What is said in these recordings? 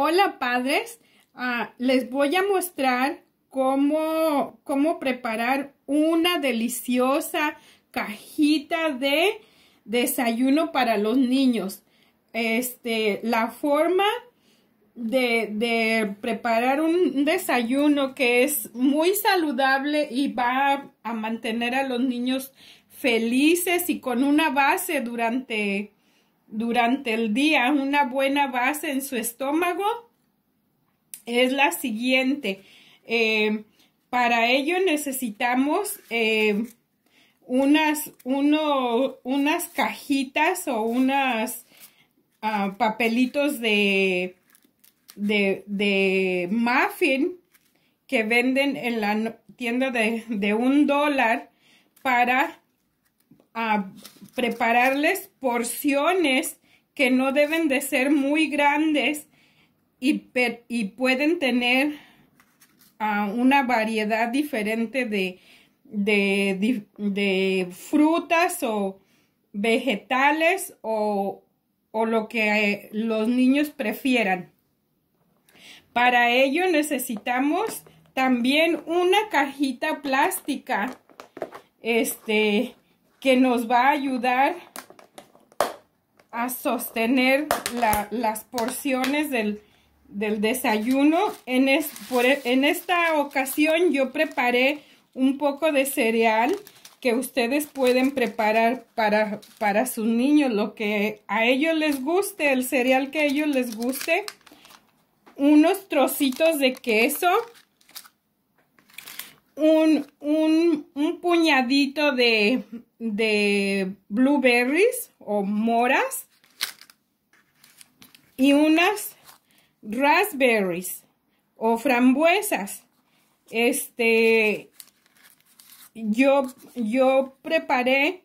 Hola padres, ah, les voy a mostrar cómo, cómo preparar una deliciosa cajita de desayuno para los niños. Este, la forma de, de, preparar un desayuno que es muy saludable y va a mantener a los niños felices y con una base durante durante el día una buena base en su estómago es la siguiente. Eh, para ello necesitamos eh, unas, uno, unas cajitas o unas ah, papelitos de, de, de, muffin que venden en la tienda de, de un dólar para a prepararles porciones que no deben de ser muy grandes y, pueden tener ah, una variedad diferente de, de, frutas o vegetales o, o lo que eh, los niños prefieran. Para ello necesitamos también una cajita plástica este, que nos va a ayudar a sostener las porciones del, desayuno. En, e, en esta ocasión yo preparé un poco de cereal que ustedes pueden preparar para, para sus niños, lo que a ellos les guste, el cereal que a ellos les guste. Unos trocitos de queso, un, puñadito de, de blueberries o moras y unas raspberries o frambuesas. Este, yo, yo preparé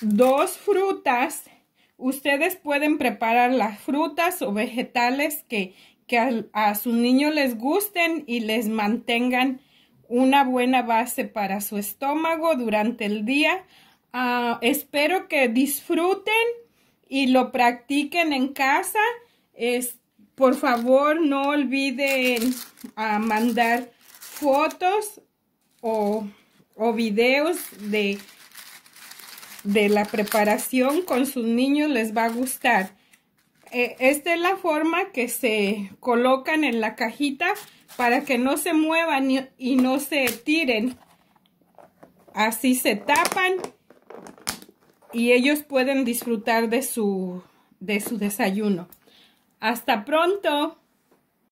dos frutas. Ustedes pueden preparar las frutas o vegetales que, que a, sus niños les gusten y les mantengan una buena base para su estómago durante el día. Ah, espero que disfruten y lo practiquen en casa. Es, por favor, no olviden ah, mandar fotos o, videos de, de la preparación con sus niños. Les va a gustar. Eh, esta es la forma que se colocan en la cajita para que no se muevan y, no se tiren. Así se tapan y ellos pueden disfrutar de su, de su desayuno. Hasta pronto.